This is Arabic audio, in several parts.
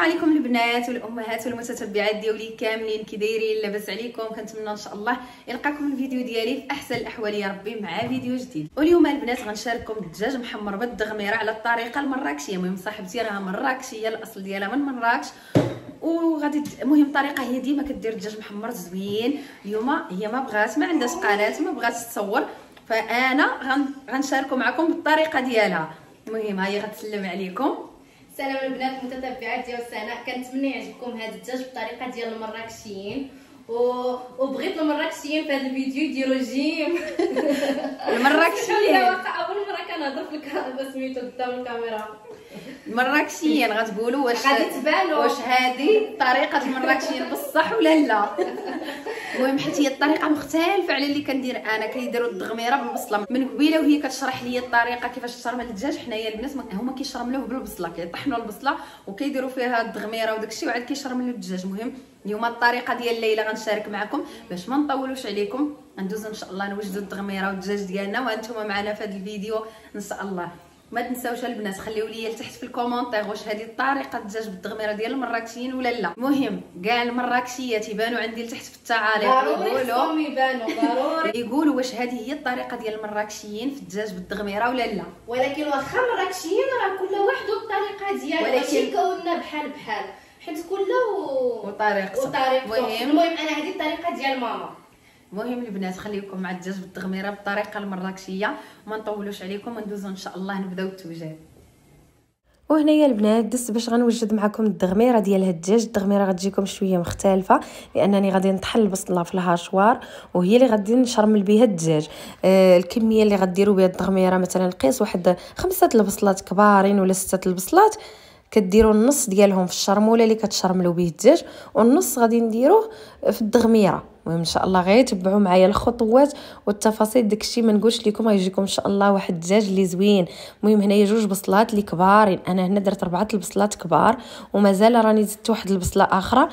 عليكم البنات والامهات والمتتبعات ديالي كاملين كي دايرين لاباس عليكم كنتمنى ان شاء الله يلقاكم الفيديو ديالي في احسن الاحوال يا ربي مع فيديو جديد واليوم البنات غنشارككم الدجاج محمر بالدغميره على الطريقه المراكشيه المهم صاحبتي راها مراكشيه الاصل ديالها من مراكش وغادي المهم الطريقه هي ديما كدير الدجاج محمر زوين اليوم هي ما بغات ما عندهاش قناه ما بغات تصور فانا غنشاركو معكم بالطريقه ديالها المهم هي غتسلم عليكم سلام البنات المتتبعات ديال سناء كنتمنى يعجبكم هذا الدجاج بطريقه ديال المراكشيين و... وبغيت المراكشيين في هذا الفيديو يديروا جيم المراكشيين واخا اول مره كنهضر في الكاميرا سميتو قدام الكاميرا المراكشيين غتقولوا واش غادي تبانوا واش هذه طريقه المراكشيين بصح ولا لا المهم حيت هي الطريقه مختلفه على اللي كندير انا كيديروا الدغميره بالبصله من قبيله وهي كتشرح لي الطريقه كيفاش تشرمل الدجاج حنايا البنات هما كيشرملوه بالبصله كيطحنوا البصله وكيديروا فيها الدغميره وداكشي وعاد كيشرملوا الدجاج المهم اليوم الطريقه ديال ليلى غنشارك معكم باش ما نطولوش عليكم غندوزو ان شاء الله نوجدوا الدغميره والدجاج ديالنا وانتم معنا في هذا الفيديو ان شاء الله ما تنساوش البنات خليو لي لتحت في الكومونتير واش هذه الطريقه الدجاج بالدغميره ديال المراكشيين ولا لا المهم كاع المراكشيات يبانوا عندي لتحت في التعاليق يقولوا ضروري يقولوا واش هذه هي الطريقه ديال المراكشيين في الدجاج بالدغميره ولا لا ولكن واخا المراكشيين راه كل واحد الطريقه ديالو ماشي كوننا بحال بحال حيت كله وطريقته وطريقته المهم انا هذه الطريقه ديال ماما مهم البنات خليكم مع الدجاج بالتغميره بالطريقه المراكشيه وما نطولوش عليكم وندوزو ان شاء الله نبداو التوجيه وهنايا البنات دست باش غنوجد معكم الدغميره ديال هاد الدجاج الدغميره غتجيكم شويه مختلفه لانني غادي نطحن البصله في الهاشوار وهي اللي غادي نشرمل بها الدجاج آه الكميه اللي غديروا بها الدغميره مثلا نقيس واحد خمسه البصلات كبارين ولا سته البصلات كديروا النص ديالهم في الشرموله اللي كتشرملوا به الدجاج والنص غادي نديروه في الدغميره المهم ان شاء الله غير تبعوا معايا الخطوات والتفاصيل داكشي ما نقولش لكم غيجيكم ان شاء الله واحد الدجاج اللي زوين المهم هنايا جوج بصلات اللي كبارين انا هنا درت ربعه البصلات كبار ومازال راني زدت واحد البصله اخرى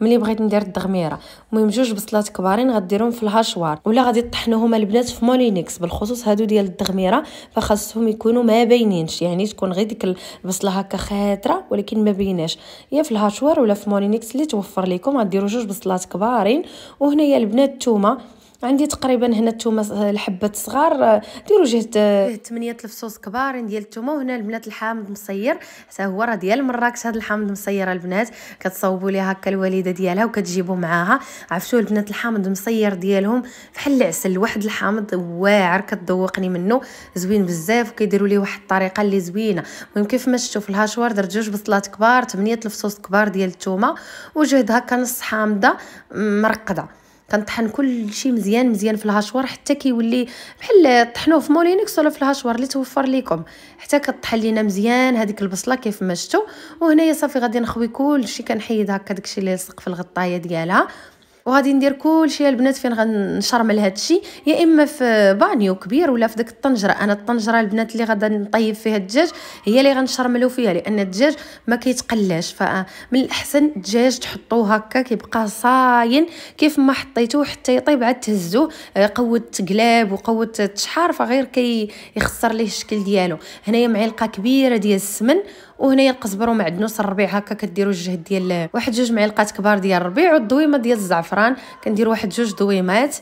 ملي بغيت ندير الدغميره المهم جوج بصلات كبارين غديرهم في الهشوار ولا غادي طحنوهم البنات في مولينيكس بالخصوص هادو ديال الدغميره فخاصهم يكونوا ما باينينش يعني تكون غير ديك البصله هكا خاتره ولكن ما بيناش يا في الهشوار ولا في مولينيكس اللي توفر لكم غديروا جوج بصلات كبارين وهنايا البنات التومه عندي تقريبا هنا التومه آه، الحبات صغار آه، ديروا جهه 8 آه، الفصوص كبارين ديال التومه وهنا البنات الحامض مصير حتى هو راه ديال مراكش هذا الحامض مصير البنات كتصاوبوا ليها هكا الوالده ديالها وكتجيبوا معاها عرفتوا البنات الحامض مصير ديالهم بحال العسل واحد الحامض واعر كتذوقني منه زوين بزاف وكيديروا ليه واحد الطريقه اللي زوينه المهم كيف ما شفتوا في الهاشوار درت جوج بصلات كبار 8 الفصوص كبار ديال التومه وجهد هكا نص حامضه مرقده كنطحن كل شيء مزيان مزيان في الهاشوار حتى كيولي بحال طحنوه في مولينكس ولا في الهاشوار اللي توفر ليكم حتى كطحن لينا مزيان هذيك البصله كيف ما شفتوا وهنايا صافي غادي نخوي كلشي كنحيد هكا داكشي اللي لصق في الغطايه ديالها وغادي ندير كلشي البنات فين غنشرمل هادشي يا اما في بانيو كبير ولا في ديك الطنجره انا الطنجره البنات اللي غادي نطيب فيها الدجاج هي اللي غنشرملو فيها لان الدجاج ما كيتقلاش فمن الاحسن الدجاج تحطوه هكا كيبقى صاين كيف ما حطيتوه حتى يطيب عاد تهزوه آه، قوه تقلاب وقوه تشحار فغير كيخسر كي ليه الشكل ديالو هنايا معلقه كبيره ديال السمن وهنايا القزبر ومع الدنوس الربيع هكا كديروا الجهد ديال واحد جوج معلقات كبار ديال الربيع والضويمه ديال الزعفران كندير واحد جوج ضويمات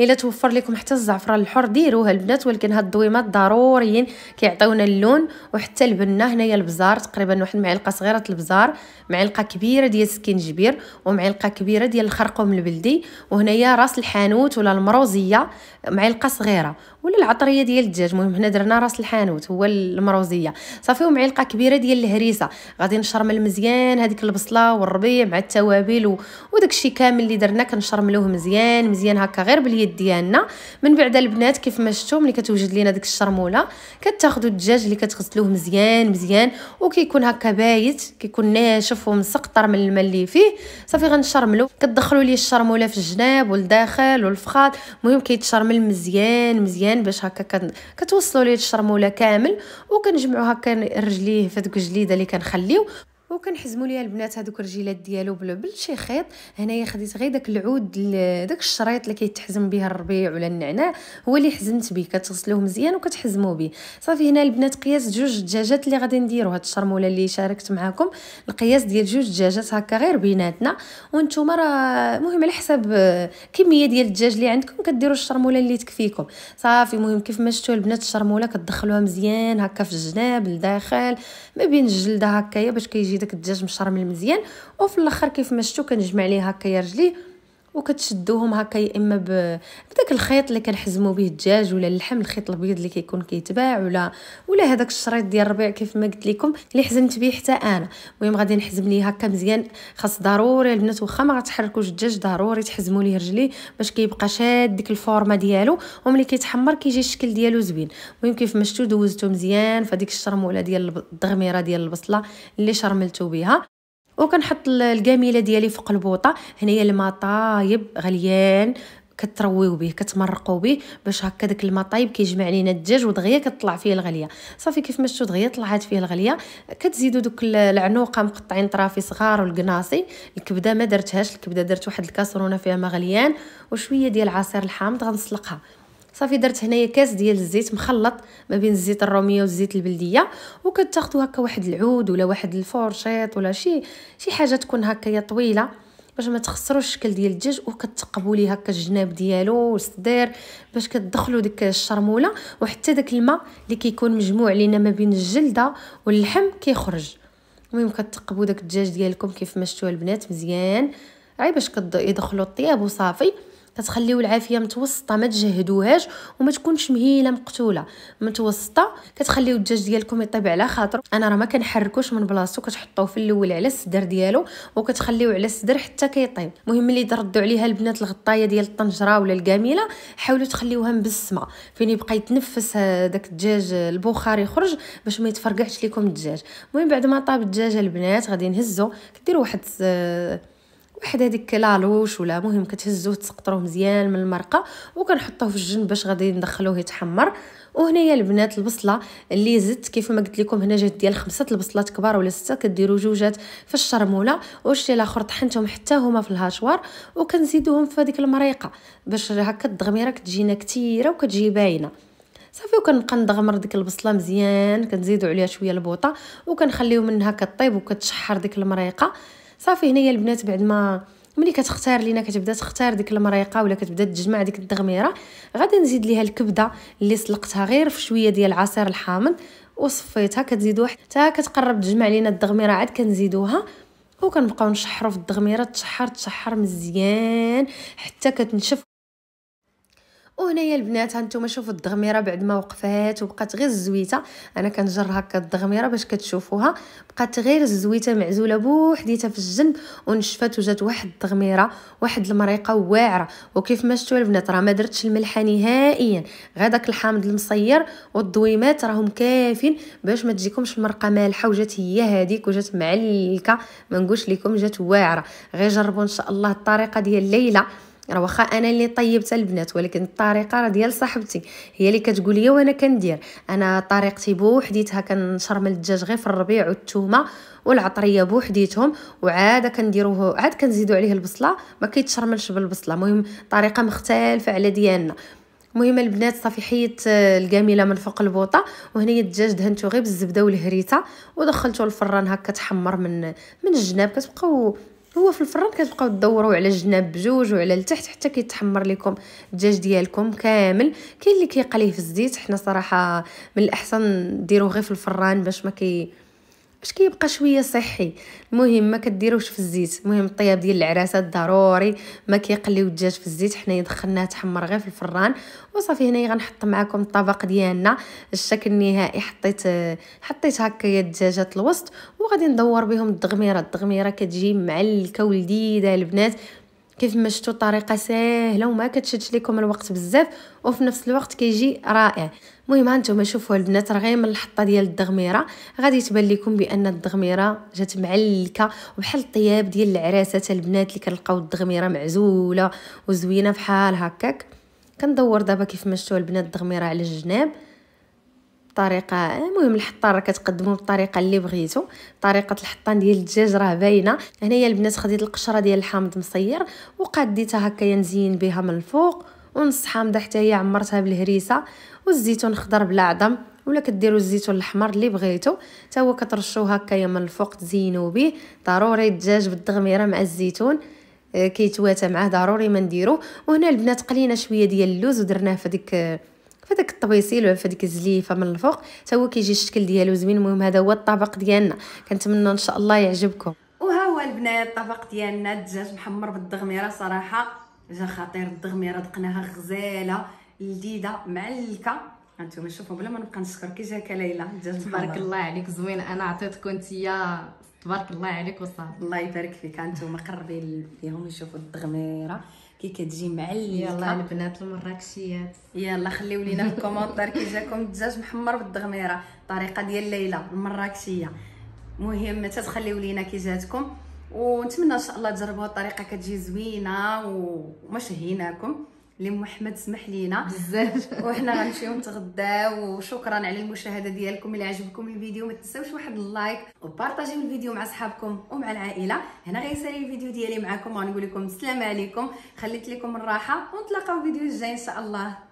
الا توفر لكم حتى الزعفران الحر ديروها البنات ولكن هاد الضويمات ضروريين كيعطيونا اللون وحتى البنه هنايا البزار تقريبا واحد معلقه صغيره البزار معلقه كبيره ديال السكينجبير ومعلقه كبيره ديال الخرقوم البلدي وهنايا راس الحانوت ولا المروزيه معلقه صغيره ولا العطريه ديال الدجاج المهم هنا درنا راس الحانوت هو المروزيه صافي ومعلقه كبيره ديال الهريسه غادي نشرمل مزيان هذيك البصله والربيع مع التوابل وداك الشيء كامل اللي درنا كنشرملوه مزيان مزيان هكا غير باليد ديالنا من بعد البنات كيف ما شفتوا ملي كتوجد لينا ديك الشرموله كتاخذوا الدجاج اللي كتغسلوه مزيان مزيان وكيكون هكا بايت كيكون ناشف ومسقطر من الماء اللي فيه صافي غنشرملو كتدخلوا لي الشرموله في الجناب والداخل والفخاد المهم كيتشرمل مزيان مزيان مزيان باش هكا كتوصلوا ليه الشرموله كامل وكنجمعوا هكا رجليه في دوك الجليده اللي كنخليو وكنحزموا ليها البنات هذوك الرجيلات ديالو بلشي خيط هنايا خديت غير داك العود داك الشريط اللي كيتحزم به الربيع ولا النعناع هو اللي حزمت به كتغسلوه مزيان وكتحزموا به صافي هنا البنات قياس جوج دجاجات اللي غادي نديرو هاد الشرموله اللي شاركت معكم القياس ديال جوج دجاجات هكا غير بيناتنا وانتم راه المهم على حساب آه، كميه ديال الدجاج اللي عندكم كديروا الشرموله اللي تكفيكم صافي المهم كيف ما شفتوا البنات الشرموله كتدخلوها مزيان هكا في الجناب لداخل ما بين الجلده هكايا باش كيجي داك الدجاج مشرمل مزيان وفي الاخر كيف ما شفتو كنجمع ليه هكايا رجليه وكتشدوهم هكا يا اما بداك الخيط اللي كنحزمو به الدجاج ولا اللحم الخيط الابيض اللي كيكون كيتباع ولا ولا هذاك الشريط ديال الربيع كيف ما قلت لكم اللي حزمت به حتى انا المهم غادي نحزم ليه هكا مزيان خاص ضروري البنات واخا ما غتحركوش الدجاج ضروري تحزموا ليه رجليه باش كيبقى شاد ديك الفورمه ديالو وملي كيتحمر كيجي الشكل ديالو زوين المهم كيف ما شتو دوزتو مزيان فديك الشرموله ديال الدغميره ديال البصله اللي شرملتو بها وكنحط الكاميله ديالي فوق البوطه هنايا الماء طايب غليان كترويو به كتمرقو به باش هكا داك الماء طايب كيجمع لينا الدجاج ودغيا كتطلع فيه الغليه صافي كيف ما شفتو دغيا طلعت فيه الغليه كتزيدو دوك العنوقه مقطعين طرافي صغار والقناصي الكبده ما درتهاش الكبده درت واحد الكاسرونه فيها ما غليان وشويه ديال عصير الحامض غنسلقها صافي درت هنايا كاس ديال الزيت مخلط ما بين الزيت الروميه والزيت البلديه وكتاخذوا هكا واحد العود ولا واحد الفورشيط ولا شي شي حاجه تكون هكايا طويله باش ما تخسروش الشكل ديال الدجاج وكتقبوا ليه هكا الجناب ديالو والصدير باش كتدخلوا ديك الشرموله وحتى داك الماء اللي كيكون مجموع لينا ما بين الجلده واللحم كيخرج المهم كتقبوا داك الدجاج ديالكم كيف ما شفتوا البنات مزيان عيب باش كيدخلوا الطياب وصافي كتخليو العافيه متوسطه ما تجهدوهاش وما تكونش مهيله مقتوله متوسطه كتخليو الدجاج ديالكم يطيب على خاطرو انا راه ما كنحركوش من بلاصتو كتحطوه في الاول على الصدر ديالو وكتخليوه على الصدر حتى كيطيب المهم اللي تردوا عليها البنات الغطايه ديال الطنجره ولا الكاميله حاولوا تخليوها مبسمه فين يبقى يتنفس داك الدجاج البخار يخرج باش ما يتفرقعش لكم الدجاج المهم بعد ما طاب الدجاج البنات غادي نهزو كديروا واحد واحد هذيك لالوش ولا مهم كتهزوه تسقطروه مزيان من المرقه وكنحطوه في الجنب باش غادي ندخلوه يتحمر وهنايا البنات البصله اللي زدت كيف ما قلت لكم هنا جات ديال خمسه البصلات كبار ولا سته كديروا جوجات في الشرموله وشي الاخر طحنتهم حتى هما في الهاشوار وكنزيدوهم في هذيك المريقه باش هكا الدغميره كتجينا كثيره وكتجي باينه صافي وكنبقى ندغمر ديك البصله مزيان كنزيدو عليها شويه البوطه وكنخليو منها كطيب وكتشحر ديك المريقه صافي هنايا البنات بعد ما ملي كتختار لينا كتبدا تختار ديك المريقه ولا كتبدا تجمع ديك الدغميره غادي نزيد ليها الكبده اللي سلقتها غير في شويه ديال العصير الحامض وصفيتها كتزيدو حتى كتقرب تجمع لينا الدغميره عاد كنزيدوها وكنبقاو نشحرو في الدغميره تشحر تشحر مزيان حتى كتنشف وهنايا البنات هانتوما شوفوا الدغميره بعد ما وقفات وبقات غير الزويته انا كنجر هكا الدغميره باش كتشوفوها بقات غير الزويته معزوله بوحديتها في الجنب ونشفات وجات واحد الدغميره واحد المريقه واعره وكيف ما شفتوا البنات راه ما درتش الملحه نهائيا داك الحامض المصير والضويمات راهم كافين باش ما تجيكمش المرقه مالحه وجات هي هذيك وجات معلكه ما نقولش لكم جات واعره غير جربوا ان شاء الله الطريقه ديال ليلى راه واخا انا اللي طيبت البنات ولكن الطريقه راه ديال صاحبتي هي اللي كتقول لي وانا كندير انا طريقتي بوحديتها كنشرمل الدجاج غير في الربيع والثومه والعطريه بوحديتهم وعاده كنديروه عاد كنزيدو عليه البصله ما كيتشرملش بالبصله المهم طريقه مختلفه على ديالنا المهم البنات صافي حيت آه، الكامله من فوق البوطه وهنايا الدجاج دهنته غير بالزبده والهريسه ودخلته الفران هكا تحمر من من الجناب كتبقاو هو في الفران كتبقاو تدوروا على الجناب بجوج وعلى التحت حتى كيتحمر لكم الدجاج ديالكم كامل كاين اللي كيقليه في الزيت حنا صراحه من الاحسن ديروه غير في الفران باش ما كي باش كيبقى شويه صحي المهم ما كديروش في الزيت المهم الطياب ديال العراسه ضروري ما كيقليو الدجاج في الزيت حنايا دخلناه تحمر غير في الفران وصافي هنايا غنحط معكم الطبق ديالنا الشكل النهائي حطيت حطيت هكا يا الدجاجات الوسط وغادي ندور بهم الدغميره الدغميره كتجي معلكه ولديده البنات كيف ما شفتوا طريقه سهله وما كتشدش لكم الوقت بزاف وفي نفس الوقت كيجي رائع المهم هانتوما شوفوا البنات راه غير من الحطه ديال الدغميره غادي تبان لكم بان الدغميره جات معلكه وبحال الطياب ديال العراسه البنات اللي كنلقاو الدغميره معزوله وزوينه بحال هكاك كندور دابا كيف ما شفتوا البنات الدغميره على الجناب بطريقه المهم الحطه راه كتقدمو بالطريقه اللي بغيتو طريقه الحطان ديال الدجاج راه باينه هنايا البنات خديت القشره ديال الحامض مصير وقديتها هكايا نزين بها من الفوق ونص حامضه حتى هي عمرتها بالهريسه والزيتون خضر بلا عظم ولا كديروا الزيتون الاحمر اللي بغيتو حتى هو كترشوه هكايا من الفوق تزينوا به ضروري الدجاج بالدغميره مع الزيتون آه، كيتواتى معاه ضروري ما نديروه وهنا البنات قلينا شويه ديال اللوز ودرناه في ديك فداك الطويسيل ولا فديك الزليفه من الفوق حتى هو كيجي الشكل ديالو زوين المهم هذا هو الطبق ديالنا كنتمنى ان شاء الله يعجبكم وها هو البنات الطبق ديالنا الدجاج محمر بالدغميره صراحه جا خطير الدغميره دقناها غزاله لذيذه معلكه هانتوما شوفوا بلا ما نبقى نشكر كي جاك ليلى تبارك الله عليك زوين انا عطيتك يا تبارك الله عليك وصافي الله يبارك فيك هانتوما قربين ليهم يشوفوا الدغميره كي كتجي معلي يلا البنات المراكشيات يلا خليو لينا في الكومونتير كي جاكم الدجاج محمر بالدغميره الطريقه ديال ليلى المراكشيه مهم تخليو لينا كي جاتكم ونتمنى ان شاء الله تجربوها الطريقه كتجي زوينه ومشهيناكم اللي محمد سمح لينا بزاف وحنا غنمشيو نتغداو وشكرا على المشاهده ديالكم الى عجبكم الفيديو ما تنساوش واحد اللايك وبارطاجيو الفيديو مع صحابكم ومع العائله هنا غيسالي الفيديو ديالي معكم وغنقول لكم السلام عليكم خليت لكم الراحه ونتلاقاو فيديو الجاي ان شاء الله